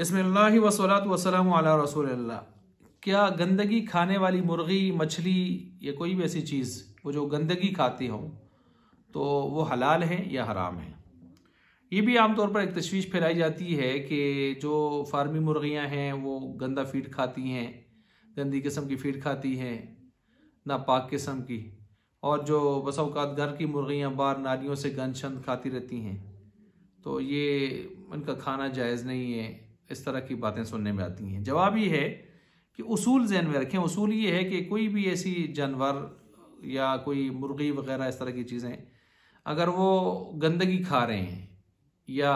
बसमिल्ल वसलात वसलम रसूल क्या गंदगी खाने वाली मुर्गी मछली या कोई भी ऐसी चीज़ वो जो गंदगी खाती हों तो वो हलाल हैं या हराम हैं ये भी आम तौर पर एक तशवीश फैलाई जाती है कि जो फार्मी मुर्गियां हैं वो गंदा फीड खाती हैं गंदी किस्म की फीड खाती हैं ना पाक किस्म की और जो बस अवकात घर की मुर्गियां बाहर नालियों से गंद खाती रहती हैं तो ये उनका खाना जायज़ नहीं है इस तरह की बातें सुनने में आती हैं जवाब ये है कि उसूल जहन में रखें उसूल ये है कि कोई भी ऐसी जानवर या कोई मुर्गी वगैरह इस तरह की चीज़ें अगर वो गंदगी खा रहे हैं या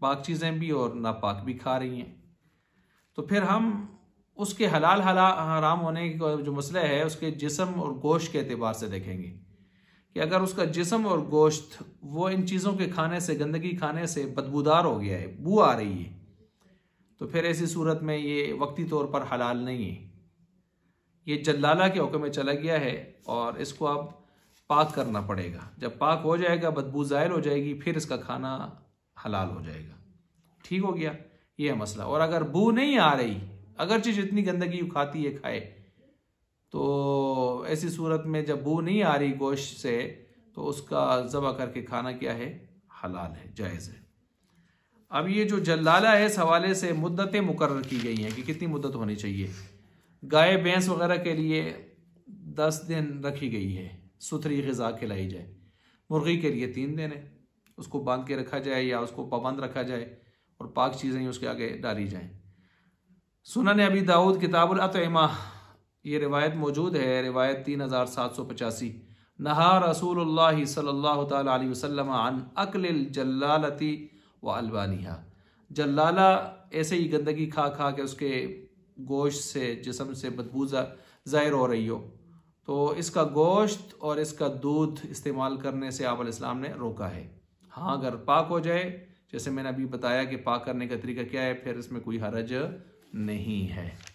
पाक चीज़ें भी और नापाक भी खा रही हैं तो फिर हम उसके हलाल हला हराम होने का जो मसला है उसके जिसम और गोश्त के अतबार से देखेंगे कि अगर उसका जिसम और गोश्त वो इन चीज़ों के खाने से गंदगी खाने से बदबूदार हो गया है बू आ रही है तो फिर ऐसी सूरत में ये वक्ती तौर पर हलाल नहीं है ये जल्लाला के हुक्म में चला गया है और इसको अब पाक करना पड़ेगा जब पाक हो जाएगा बदबू ज़ाहिर हो जाएगी फिर इसका खाना हलाल हो जाएगा ठीक हो गया ये है मसला और अगर बू नहीं आ रही अगर चीज इतनी गंदगी खाती है खाए तो ऐसी सूरत में जब बू नहीं आ रही गोश्त से तो उसका ज़बा करके खाना क्या है हलाल है जायज़ है अब ये जो जल्लाला है इस हवाले से मुद्दतें मुकर की गई हैं कि कितनी मुद्दत होनी चाहिए गाय भैंस वगैरह के लिए दस दिन रखी गई है सुथरी गज़ा खिलाई जाए मुर्गी के लिए तीन दिन है उसको बांध के रखा जाए या उसको पाबंद रखा जाए और पाक चीज़ें उसके आगे डाली जाएँ ने अभी दाऊद किताबुलतमा ये रिवायत मौजूद है रिवायत तीन हज़ार सात सौ पचासी नहा रसूल सल्ला तसलम अन अकल जल्लाती व अलबानिया जल्लाला ऐसे ही गंदगी खा खा के उसके गोश्त से जिसम से बदबू ज़ाहिर हो रही हो तो इसका गोश्त और इसका दूध इस्तेमाल करने से आप इस्लाम ने रोका है हाँ अगर पाक हो जाए जैसे मैंने अभी बताया कि पाक करने का तरीका क्या है फिर इसमें कोई हरज नहीं है